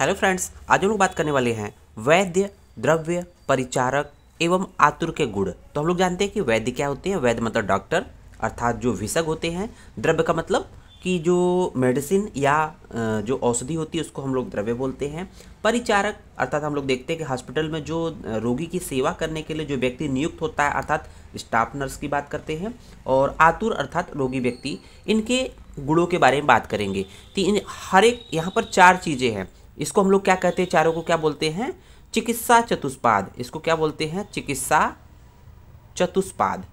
hello friends आज हम लोग बात करने वाले हैं वैद्य द्रव्य परिचारक एवं आतुर के गुण तो हम लोग जानते हैं कि वैद्य क्या होते हैं वैद्य मतलब डॉक्टर अर्थात जो विषक होते हैं द्रव्य का मतलब कि जो मेडिसिन या जो औषधि होती है उसको हम लोग द्रव्य बोलते हैं परिचारक अर्थात हम लोग देखते हैं कि हॉस्पिटल में जो रोगी की सेवा करने के लिए जो व्यक्ति नियुक्त होता है अर्थात स्टाफ नर्स की बात करते हैं और आतुर अर्थात रोगी व्यक्ति इनके गुणों के बारे में बात करेंगे तो इन हर एक यहाँ पर चार चीज़ें हैं इसको हम लोग क्या कहते हैं चारों को क्या बोलते हैं चिकित्सा चतुष्पाद इसको क्या बोलते हैं चिकित्सा चतुष्पाद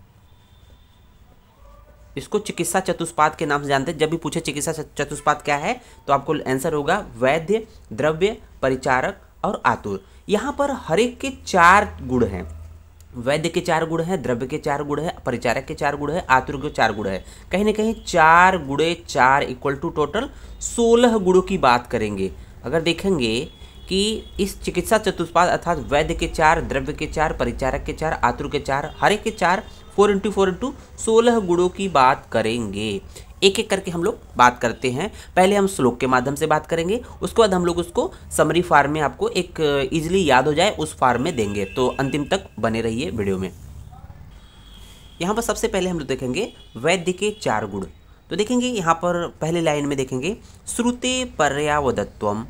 इसको चिकित्सा चतुष्पाद के नाम से जानते हैं जब भी पूछे चिकित्सा चतुष्पाद क्या है तो आपको आंसर होगा वैद्य द्रव्य परिचारक और आतुर यहाँ पर हरेक के चार गुण हैं वैद्य के चार गुण हैं द्रव्य के चार गुण है परिचारक के चार गुण है आतुर के चार गुण है कहीं ना कहीं चार गुड़े चार इक्वल टू टोटल सोलह गुणों की बात करेंगे अगर देखेंगे कि इस चिकित्सा चतुष्पाद अर्थात वैद्य के चार द्रव्य के चार परिचारक के चार आतुर के चार हर एक के चार फोर इंटू फोर इंटू सोलह गुणों की बात करेंगे एक एक करके हम लोग बात करते हैं पहले हम श्लोक के माध्यम से बात करेंगे उसके बाद हम लोग उसको समरी फार्म में आपको एक ईजिली याद हो जाए उस फार्म में देंगे तो अंतिम तक बने रहिए वीडियो में यहाँ पर सबसे पहले हम लोग देखेंगे वैद्य के चार गुण तो देखेंगे यहाँ पर पहले लाइन में देखेंगे श्रुते पर्यावदत्वम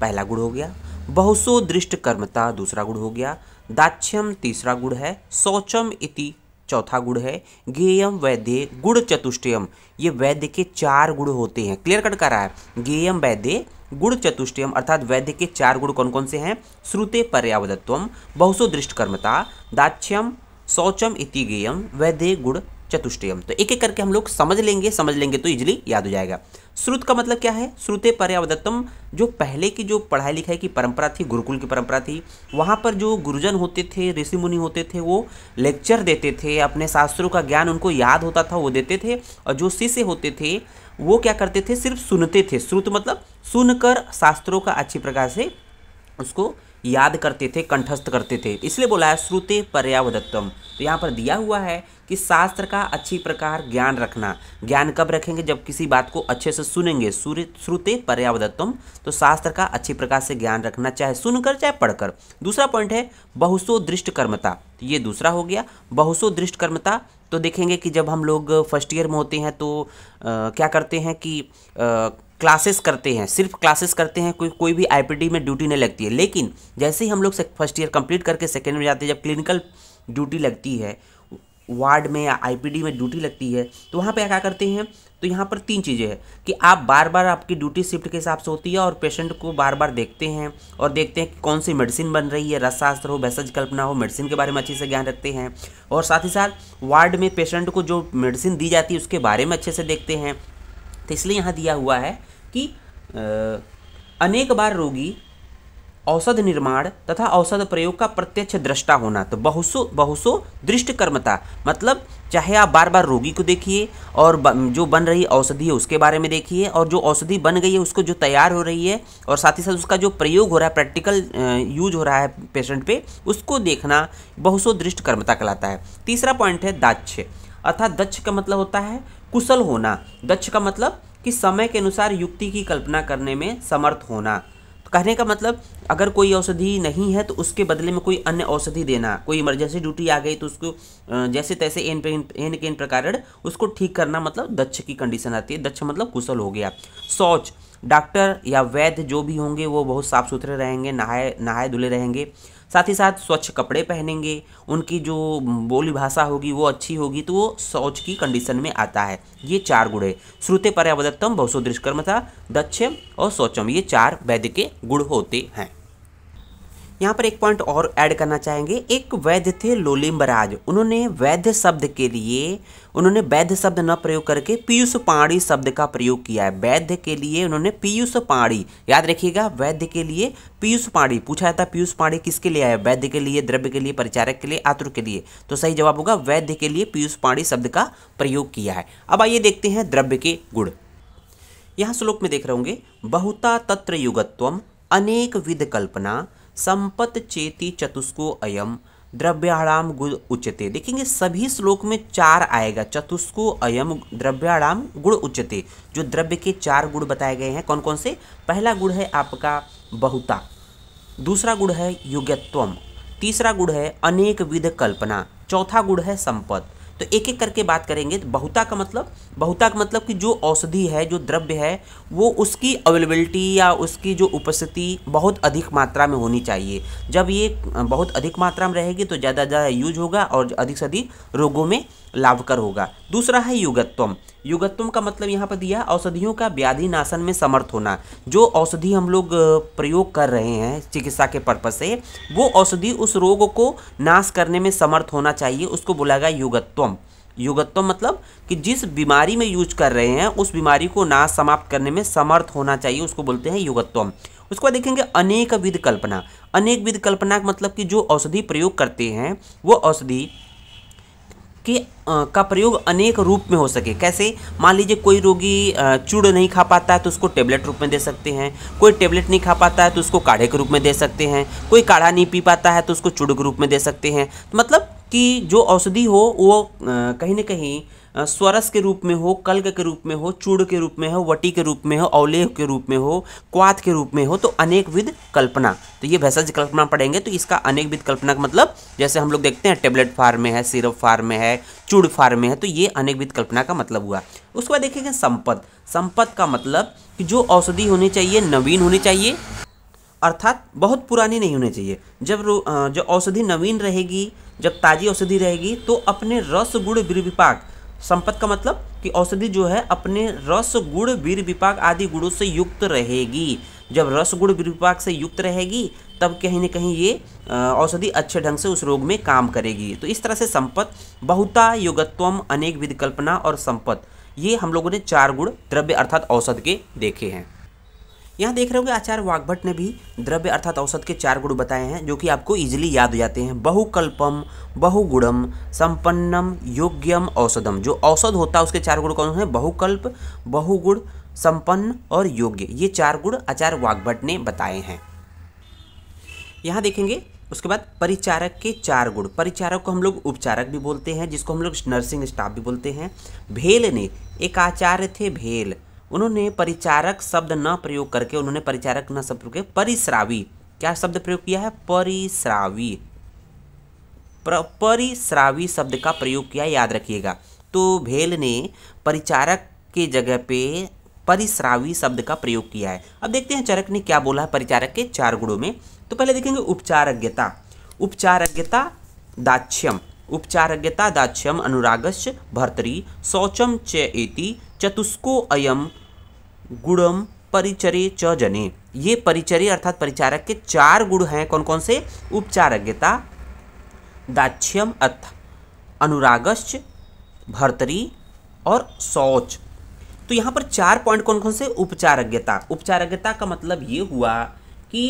पहला गुण हो गया बहुसो दृष्ट कर्मता दूसरा गुण हो गया दाक्ष्यम तीसरा गुण है शौचम इति चौथा गुण है गेयम वैद्य गुण चतुष्टयम ये वैद्य के चार गुण होते हैं क्लियर कट कर रहा है गेयम वैद्य गुण चतुष्टयम अर्थात वैद्य के चार गुण कौन कौन से हैं श्रुते पर्यावदत्वम बहुसो दृष्ट कर्मता दाक्ष्यम शौचम इति गेयम वैद्य गुण चतुष्टयम तो एक एक करके हम लोग समझ लेंगे समझ लेंगे तो इजिली याद हो जाएगा श्रुत का मतलब क्या है श्रुते पर्यावदत्तम जो पहले की जो पढ़ाई लिखाई की परंपरा थी गुरुकुल की परंपरा थी वहाँ पर जो गुरुजन होते थे ऋषि मुनि होते थे वो लेक्चर देते थे अपने शास्त्रों का ज्ञान उनको याद होता था वो देते थे और जो शिष्य होते थे वो क्या करते थे सिर्फ सुनते थे श्रुत मतलब सुनकर शास्त्रों का अच्छी प्रकार से उसको याद करते थे कंठस्थ करते थे इसलिए बोला है श्रुते पर्यावदत्तम तो यहाँ पर दिया हुआ है कि शास्त्र का अच्छी प्रकार ज्ञान रखना ज्ञान कब रखेंगे जब किसी बात को अच्छे से सुनेंगे श्रुते पर्यावदत्तम तो शास्त्र का अच्छी प्रकार से ज्ञान रखना चाहे सुनकर चाहे पढ़कर दूसरा पॉइंट है बहुसो दृष्ट कर्मता तो ये दूसरा हो गया बहुसो दृष्ट कर्मता तो देखेंगे कि जब हम लोग फर्स्ट ईयर में होते हैं तो आ, क्या करते हैं कि आ, क्लासेस करते हैं सिर्फ क्लासेस करते हैं कोई कोई भी आईपीडी में ड्यूटी नहीं लगती है लेकिन जैसे ही हम लोग फर्स्ट ईयर कंप्लीट करके सेकेंड में जाते हैं जब क्लिनिकल ड्यूटी लगती है वार्ड में या आईपीडी में ड्यूटी लगती है तो वहाँ पे क्या करते हैं तो यहाँ पर तीन चीज़ें हैं कि आप बार बार आपकी ड्यूटी शिफ्ट के हिसाब से होती है और पेशेंट को बार बार देखते हैं और देखते हैं कि कौन सी मेडिसिन बन रही है रसशास्त्र हो भैसज कल्पना हो मेडिसिन के बारे में अच्छे से ज्ञान रखते हैं और साथ ही साथ वार्ड में पेशेंट को जो मेडिसिन दी जाती है उसके बारे में अच्छे से देखते हैं तो इसलिए यहाँ दिया हुआ है कि अनेक बार रोगी औषध निर्माण तथा औषध प्रयोग का प्रत्यक्ष दृष्टा होना तो बहुसो बहुसो दृष्ट कर्मता मतलब चाहे आप बार बार रोगी को देखिए और जो बन रही औषधि है उसके बारे में देखिए और जो औषधि बन गई है उसको जो तैयार हो रही है और साथ ही साथ उसका जो प्रयोग हो रहा है प्रैक्टिकल यूज हो रहा है पेशेंट पे उसको देखना बहुसो दृष्ट कर्मता कहलाता है तीसरा पॉइंट है दाक्ष अर्थात दक्ष का मतलब होता है कुशल होना दक्ष का मतलब कि समय के अनुसार युक्ति की कल्पना करने में समर्थ होना तो कहने का मतलब अगर कोई औषधि नहीं है तो उसके बदले में कोई अन्य औषधि देना कोई इमरजेंसी ड्यूटी आ गई तो उसको जैसे तैसे एन पे एन के एन प्रकार उसको ठीक करना मतलब दक्ष की कंडीशन आती है दक्ष मतलब कुशल हो गया सोच डॉक्टर या वैद्य जो भी होंगे वो बहुत साफ़ सुथरे रहेंगे नहाए नहाए धुले रहेंगे साथ ही साथ स्वच्छ कपड़े पहनेंगे उनकी जो बोली भाषा होगी वो अच्छी होगी तो वो शौच की कंडीशन में आता है ये चार गुण है श्रुते पर्यावदत्तम बहुसो दृष्कर्म था दक्षम और शौचम ये चार वैद्य के गुण होते हैं यहाँ पर एक पॉइंट और ऐड करना चाहेंगे एक वैद्य थे लोलिम्बराज उन्होंने वैद्य शब्द के लिए उन्होंने वैद्य शब्द न प्रयोग करके पीयूष पाणी शब्द का प्रयोग किया है वैद्य के लिए उन्होंने पीयूष पाणी याद रखिएगा वैद्य के लिए पीयूष पाणी पूछा जाता है पीयूष पाणी किसके लिए आया वैद्य के लिए द्रव्य के लिए परिचारक के लिए आतुर के लिए तो सही जवाब होगा वैद्य के लिए पीयूष पाणी शब्द का प्रयोग किया है अब आइए देखते हैं द्रव्य के गुण यहाँ श्लोक में देख रहे होंगे बहुता तत्र युगत्व अनेक विध कल्पना संपत चेती चतुष्को अयम द्रव्याणाम गुण उच्चते देखेंगे सभी श्लोक में चार आएगा चतुष्को अयम द्रव्याणाम गुण उच्चते जो द्रव्य के चार गुण बताए गए हैं कौन कौन से पहला गुण है आपका बहुता दूसरा गुण है युगत्वम तीसरा गुण है अनेक विध कल्पना चौथा गुण है संपत्ति तो एक एक करके बात करेंगे तो बहुता का मतलब बहुता का मतलब कि जो औषधि है जो द्रव्य है वो उसकी अवेलेबिलिटी या उसकी जो उपस्थिति बहुत अधिक मात्रा में होनी चाहिए जब ये बहुत अधिक मात्रा में रहेगी तो ज़्यादा ज़्यादा यूज होगा और अधिक से अधिक रोगों में लाभकर होगा दूसरा है युगत्वम युगत्वम का मतलब यहाँ पर दिया औषधियों का व्याधि नाशन में समर्थ होना जो औषधि हम लोग प्रयोग कर रहे हैं चिकित्सा के पर्पज से वो औषधि उस रोग को नाश करने में समर्थ होना चाहिए उसको बोला गया युगत्वम युगत्वम मतलब कि जिस बीमारी में यूज कर रहे हैं उस बीमारी को नाश समाप्त करने में समर्थ होना चाहिए उसको बोलते हैं युगत्वम उसके बाद देखेंगे अनेक विध कल्पना अनेक विध कल्पना का मतलब कि जो औषधि प्रयोग करते हैं वो औषधि के आ, का प्रयोग अनेक रूप में हो सके कैसे मान लीजिए कोई रोगी चूड़ नहीं खा पाता है तो उसको टेबलेट रूप में दे सकते हैं कोई टेबलेट नहीं खा पाता है तो उसको काढ़े के रूप में दे सकते हैं कोई काढ़ा नहीं पी पाता है तो उसको चूड़ के रूप में दे सकते हैं तो मतलब कि जो औषधि हो वो कहीं ना कहीं स्वरस के रूप में हो कल्क के रूप में हो चूड़ के रूप में हो वटी के रूप में हो अवलेह के रूप में हो क्वाथ के रूप में हो तो अनेकविध कल्पना तो ये भैसज कल्पना पढ़ेंगे तो इसका अनेकविध कल्पना का मतलब जैसे हम लोग देखते हैं टेबलेट फार्म में है सिरप फार्म में है चूड़ फार्म में है तो ये अनेकविध कल्पना का मतलब हुआ उसके बाद देखेंगे संपद संपद का मतलब कि जो औषधि होनी चाहिए नवीन होनी चाहिए अर्थात बहुत पुरानी नहीं होनी चाहिए जब जो औषधि नवीन रहेगी जब ताज़ी औषधि रहेगी तो अपने रस गुड़ विपाक संपत का मतलब कि औषधि जो है अपने रस गुड़ वीर विपाक आदि गुणों से युक्त रहेगी जब रस गुड़ वीर विपाक से युक्त रहेगी तब कहीं ना कहीं ये औषधि अच्छे ढंग से उस रोग में काम करेगी तो इस तरह से संपत बहुता युगत्वम अनेक विधि कल्पना और संपत ये हम लोगों ने चार गुण द्रव्य अर्थात औषध के देखे हैं यहाँ देख रहे होंगे आचार्य वाग्भट ने भी द्रव्य अर्थात औसत के चार गुण बताए हैं जो कि आपको इजिली याद हो जाते हैं बहुकल्पम बहुगुणम संपन्नम योग्यम औषधम जो औषध होता है उसके चार गुण कौन है बहुकल्प बहुगुण संपन्न और योग्य ये चार गुण आचार्य वाग्भट ने बताए हैं यहाँ देखेंगे उसके बाद परिचारक के चार गुण परिचारक को हम लोग उपचारक भी बोलते हैं जिसको हम लोग नर्सिंग स्टाफ भी बोलते हैं भेल ने एक आचार्य थे भेल उन्होंने परिचारक शब्द न प्रयोग करके उन्होंने परिचारक न शब्द के परिश्रावी क्या शब्द प्रयोग किया है परिश्रावी परिश्रावी शब्द का प्रयोग किया याद रखिएगा तो भेल ने परिचारक के जगह पे परिश्रावी शब्द का प्रयोग किया है अब देखते हैं चरक ने क्या बोला है परिचारक के चार गुणों में तो पहले देखेंगे उपचारज्ञता उपचारज्ञता दाक्ष्यम उपचारज्ञता दाक्ष्यम अनुरागश्च भर्तरी शौचम चेति चतुष्को अयम गुणम परिचर्य च जने ये परिचर्य अर्थात परिचारक के चार गुण हैं कौन कौन से उपचारज्ञता दाक्ष्यम अथ अनुरागश्च भर्तरी और शौच तो यहाँ पर चार पॉइंट कौन कौन से उपचारज्ञता उपचारज्ञता का मतलब ये हुआ कि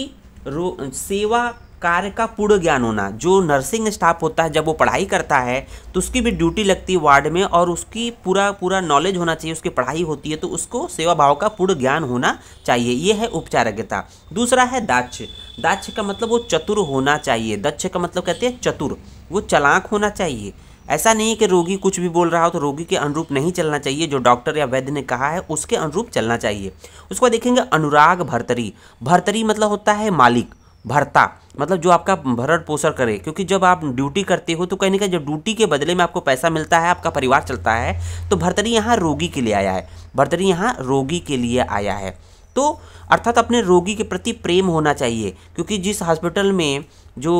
सेवा कार्य का पूर्ण ज्ञान होना जो नर्सिंग स्टाफ होता है जब वो पढ़ाई करता है तो उसकी भी ड्यूटी लगती है वार्ड में और उसकी पूरा पूरा नॉलेज होना चाहिए उसकी पढ़ाई होती है तो उसको सेवा भाव का पूर्ण ज्ञान होना चाहिए ये है उपचारज्ञता दूसरा है दाक्ष दाक्ष का मतलब वो चतुर होना चाहिए दक्ष का मतलब कहते हैं चतुर वो चलाक होना चाहिए ऐसा नहीं है कि रोगी कुछ भी बोल रहा हो तो रोगी के अनुरूप नहीं चलना चाहिए जो डॉक्टर या वैद्य ने कहा है उसके अनुरूप चलना चाहिए उसको देखेंगे अनुराग भर्तरी भर्तरी मतलब होता है मालिक भरता मतलब जो आपका भरण पोषण करे क्योंकि जब आप ड्यूटी करते हो तो कहीं ना कहीं जब ड्यूटी के बदले में आपको पैसा मिलता है आपका परिवार चलता है तो भर्तरी यहाँ रोगी के लिए आया है भर्तरी यहाँ रोगी के लिए आया है तो अर्थात अपने रोगी के प्रति प्रेम होना चाहिए क्योंकि जिस हॉस्पिटल में जो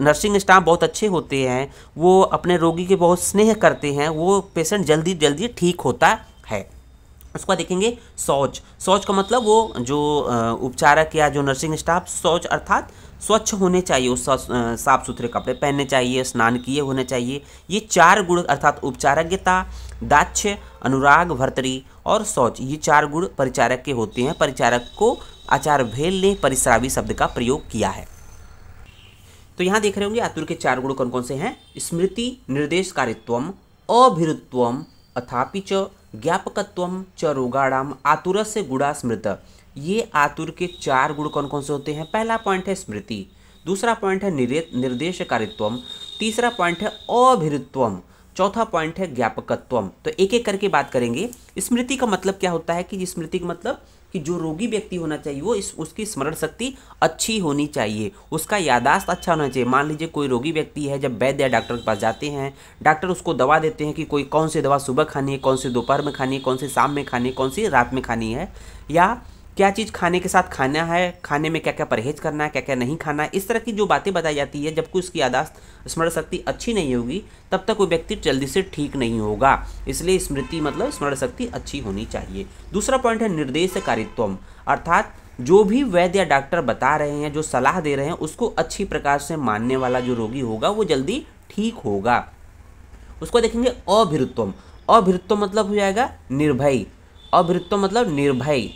नर्सिंग स्टाफ बहुत अच्छे होते हैं वो अपने रोगी के बहुत स्नेह करते हैं वो पेशेंट जल्दी जल्दी ठीक होता है उसके बाद देखेंगे शौच शौच का मतलब वो जो उपचारक या जो नर्सिंग स्टाफ शौच अर्थात स्वच्छ होने चाहिए उस साफ सुथरे कपड़े पहनने चाहिए स्नान किए होने चाहिए ये चार गुण अर्थात उपचारज्ञता दाक्ष्य अनुराग भर्तरी और शौच ये चार गुण परिचारक के होते हैं परिचारक को आचार भेल ने परिसरावी शब्द का प्रयोग किया है तो यहाँ देख रहे होंगे आतुर के चार गुण कौन कौन से हैं स्मृति निर्देश कारित्वम अभिरुत्वम अथापिच ज्ञापकत्वम च रोगाणाम आतुर से गुड़ा स्मृत ये आतुर के चार गुण कौन कौन से होते हैं पहला पॉइंट है स्मृति दूसरा पॉइंट है निर्देश निर्देशकारित्वम तीसरा पॉइंट है अभिरुत्वम चौथा पॉइंट है ज्ञापकत्वम तो एक एक करके बात करेंगे स्मृति का मतलब क्या होता है कि स्मृति का मतलब कि जो रोगी व्यक्ति होना चाहिए वो इस उसकी स्मरण शक्ति अच्छी होनी चाहिए उसका यादाश्त अच्छा होना चाहिए मान लीजिए कोई रोगी व्यक्ति है जब वैद्य या डॉक्टर के पास जाते हैं डॉक्टर उसको दवा देते हैं कि कोई कौन सी दवा सुबह खानी है कौन सी दोपहर में खानी है कौन सी शाम में खानी है कौन सी रात में खानी है या क्या चीज़ खाने के साथ खाना है खाने में क्या क्या परहेज करना है क्या क्या नहीं खाना है इस तरह की जो बातें बताई जाती है जबकि उसकी यादाश्त स्मरण शक्ति अच्छी नहीं होगी तब तक वो व्यक्ति जल्दी से ठीक नहीं होगा इसलिए स्मृति मतलब स्मरण शक्ति अच्छी होनी चाहिए दूसरा पॉइंट है निर्देश कारित्वम अर्थात जो भी वैद्य या डॉक्टर बता रहे हैं जो सलाह दे रहे हैं उसको अच्छी प्रकार से मानने वाला जो रोगी होगा वो जल्दी ठीक होगा उसको देखेंगे अभिरुत्वम अभिरुत्व मतलब हो जाएगा निर्भय अभिरुत्व मतलब निर्भय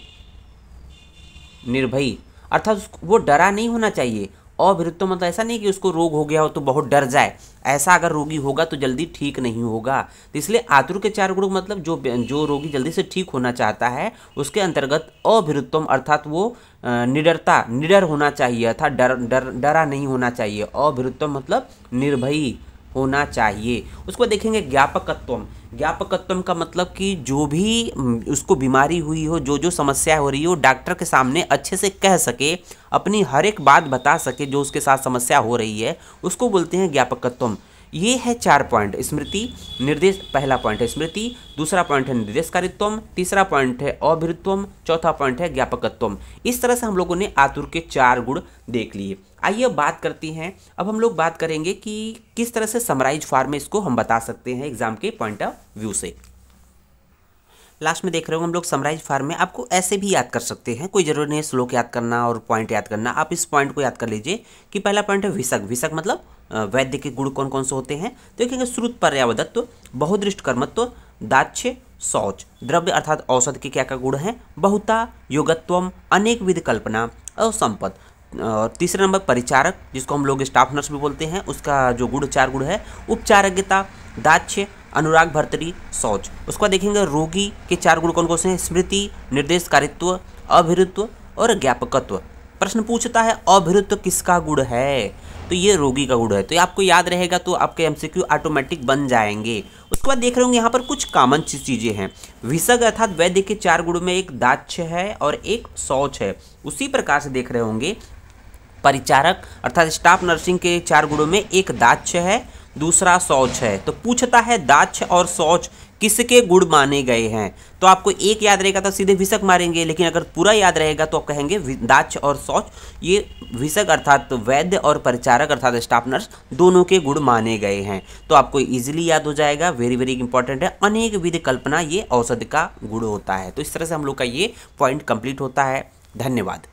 निर्भयी अर्थात वो डरा नहीं होना चाहिए अविरुद्ध तो मतलब ऐसा नहीं कि उसको रोग हो गया हो तो बहुत डर जाए ऐसा अगर रोगी होगा तो जल्दी ठीक नहीं होगा तो इसलिए आतुर के चार गुण मतलब जो जो रोगी जल्दी से ठीक होना चाहता है उसके अंतर्गत अभिरुत्तम अर्थात वो निडरता निडर होना चाहिए अर्थात डर डर डरा नहीं होना चाहिए अभिरुत्तम मतलब निर्भयी होना चाहिए उसको देखेंगे ज्ञापकत्वम ज्ञापकत्वम का मतलब कि जो भी उसको बीमारी हुई हो जो जो समस्या हो रही हो डॉक्टर के सामने अच्छे से कह सके अपनी हर एक बात बता सके जो उसके साथ समस्या हो रही है उसको बोलते हैं ज्ञापकत्वम ये है चार पॉइंट स्मृति निर्देश पहला पॉइंट है स्मृति दूसरा पॉइंट है निर्देशकारित्व तीसरा पॉइंट है अभिरुत्वम चौथा पॉइंट है ज्ञापकत्वम इस तरह से हम लोगों ने आतुर के चार गुण देख लिए आइए अब बात करती हैं अब हम लोग बात करेंगे कि किस तरह से समराइज फॉर्म में इसको हम बता सकते हैं एग्जाम के पॉइंट ऑफ व्यू से लास्ट में देख रहे हो हम लोग समराइज फार्म में आपको ऐसे भी याद कर सकते हैं कोई जरूरी नहीं है श्लोक याद करना और पॉइंट याद करना आप इस पॉइंट को याद कर लीजिए कि पहला पॉइंट है विषक विषक मतलब वैद्य के गुण कौन कौन से होते हैं देखेंगे तो श्रुत पर्यावदत्व बहुदृष्ट कर्मत्व दाक्ष्य शौच द्रव्य अर्थात औषध के क्या क्या गुण हैं बहुता योगत्वम अनेक विध कल्पना और संपद और तीसरे नंबर परिचारक जिसको हम लोग स्टाफ नर्स भी बोलते हैं उसका जो गुण चार गुण है उपचारज्ञता दाक्ष्य अनुराग भर्तरी सौच उसके बाद देखेंगे रोगी के चार गुण कौन कौन से हैं स्मृति निर्देश कारित्व अभिरुत्व और ज्ञापकत्व प्रश्न पूछता है अभिरुत्व किसका गुण है तो ये रोगी का गुण है तो ये आपको याद रहेगा तो आपके एमसीक्यू ऑटोमेटिक बन जाएंगे उसके बाद देख रहे होंगे यहाँ पर कुछ कामन चीज़ें हैं विसग अर्थात वैद्य के चार गुण में एक दाक्ष है और एक शौच है उसी प्रकार से देख रहे होंगे परिचारक अर्थात स्टाफ नर्सिंग के चार गुणों में एक दाक्ष है दूसरा शौच है तो पूछता है दाक्ष और शौच किसके गुण माने गए हैं तो आपको एक याद रहेगा तो सीधे विषक मारेंगे लेकिन अगर पूरा याद रहेगा तो आप कहेंगे दाक्ष और शौच ये विषक अर्थात वैद्य और परिचारक अर्थात स्टाफ नर्स दोनों के गुण माने गए हैं तो आपको इजीली याद हो जाएगा वेरी वेरी इंपॉर्टेंट है अनेक विध कल्पना ये औषध का गुण होता है तो इस तरह से हम लोग का ये पॉइंट कंप्लीट होता है धन्यवाद